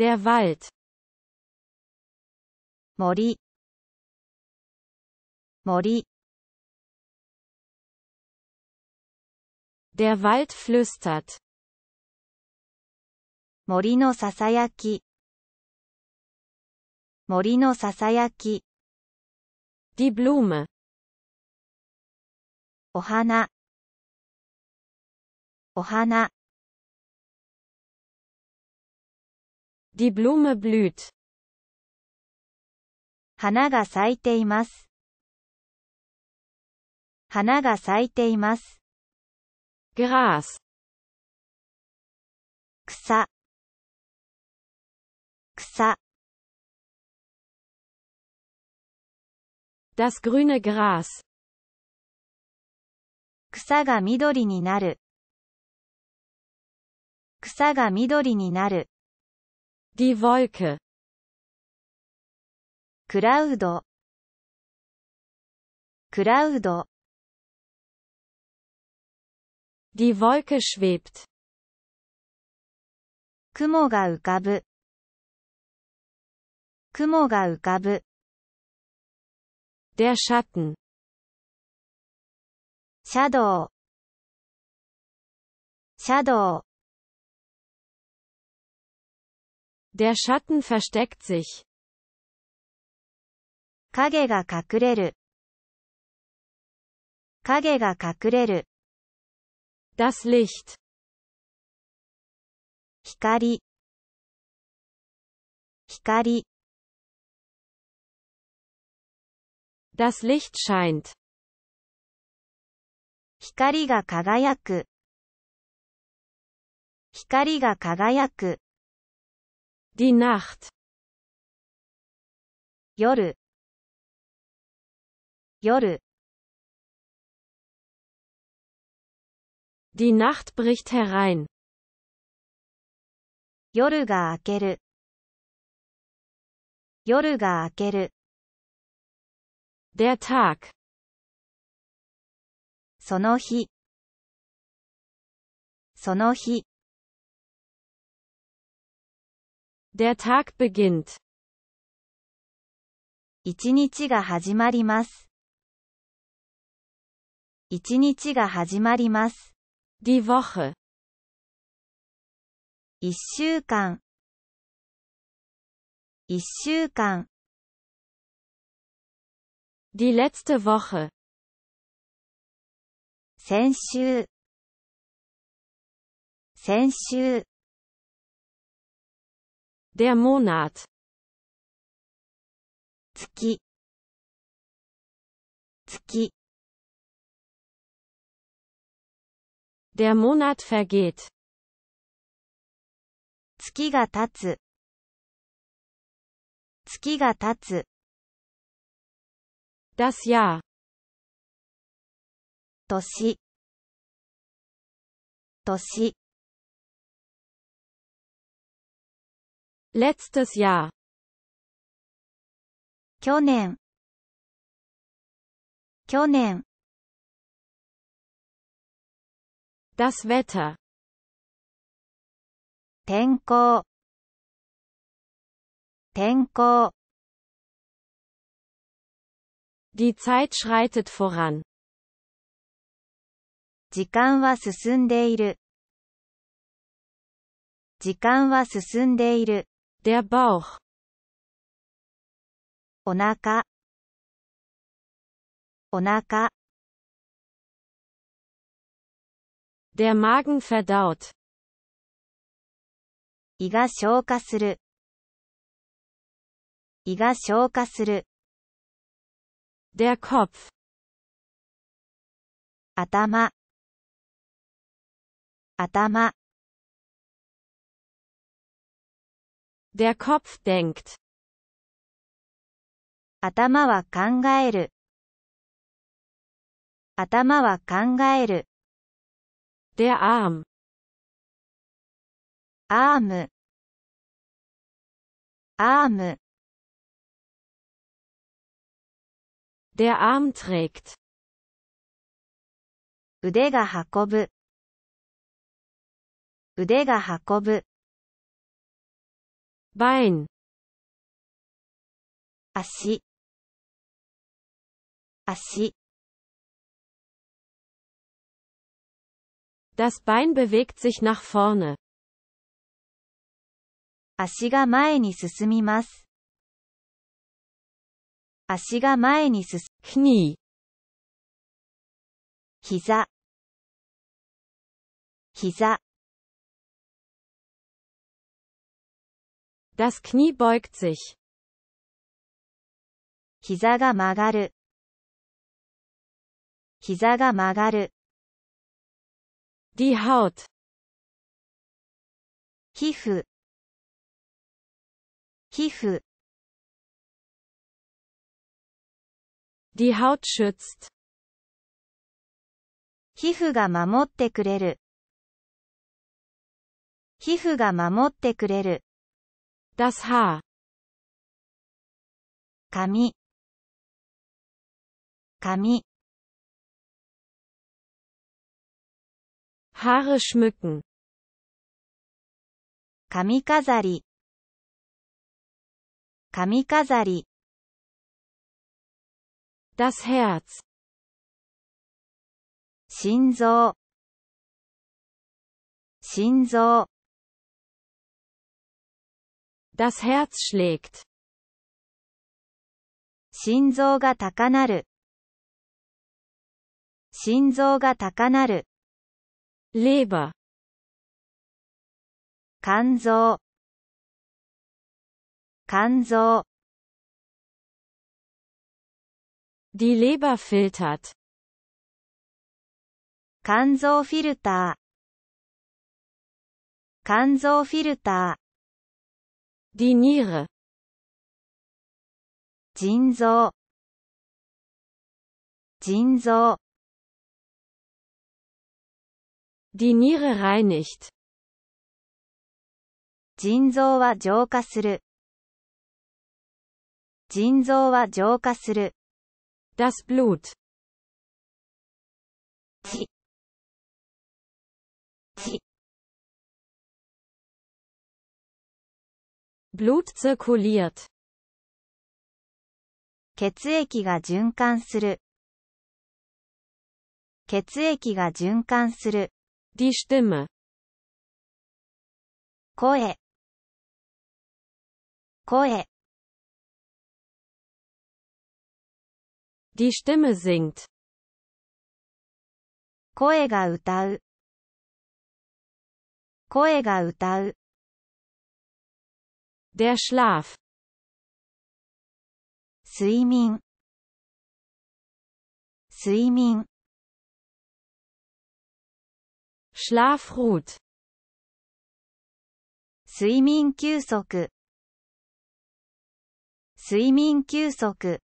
Der Wald. Mori. Mori. Der Wald flüstert. Mori sasayaki. Mori sasayaki. Die Blume. Ohana. Ohana. Die Blume blüht. 花が咲いています。花が咲いています。Gras 草草 Das grüne Gras 草が緑になる草が緑になる Die Wolke. Cloud. Cloud. Die Wolke schwebt. Kumo Kumo ga ga ukabu ukabu der Schatten. Shadow Shadow Der Schatten versteckt sich. 影が隠れる。影が隠れる。Das Licht. 光。光。Das Licht scheint. 光が輝く。光が輝く。Die Nacht. 夜夜 Die Nacht bricht herein. 夜が明ける夜が明ける Der Tag. その日その日 Der Tag beginnt. 一日が始まります。一日が始まります。Die Woche. 一週間。一週間。Die letzte Woche. 先週。先週。der Monat 月月 Der Monat vergeht. 月が経つ月が経つ Das Jahr 年年 Letztes Jahr. 去年去年 Das Wetter. 天候天候 Die Zeit schreitet voran. 時間は進んでいる時間は進んでいる Der Bauch. お腹お腹 Der Magen verdaut. 胃が消化する胃が消化する Der Kopf. 頭頭 Der Kopf denkt. 頭は考える。頭は考える。Der Arm. アーム。アーム。Der Arm trägt. 腕が運ぶ。腕が運ぶ。Bein 足足 Das Bein bewegt sich nach vorne. Knie. 足が前に進みます。足が前に進む。Knie 膝膝 Das Knie beugt sich. 膝が曲がる。膝が曲がる。Die Haut. 皮膚。皮膚。Die Haut schützt. 皮膚が守ってくれる。皮膚が守ってくれる。Das Haar. 髪髪 Haare schmücken. Kamikazari. Kamikazari. Das Herz. 心臓心臓 Das Herz schlägt. 心臓が高鳴る。心臓が高鳴る。Leber。肝臓。肝臓。Die Leber filtert. 肝臓フィルター。肝臓フィルター。Die Niere 腎臓腎臓 Die Niere reinigt 腎臓は浄化する腎臓は浄化する Das Blut 血血 Blut zirkuliert. 血液が循環する。血液が循環する。Die Stimme. 声。声。Die Stimme singt. 声が歌う。声が歌う。Der Schlaf 睡眠睡眠 Schlafruht 睡眠休息睡眠休息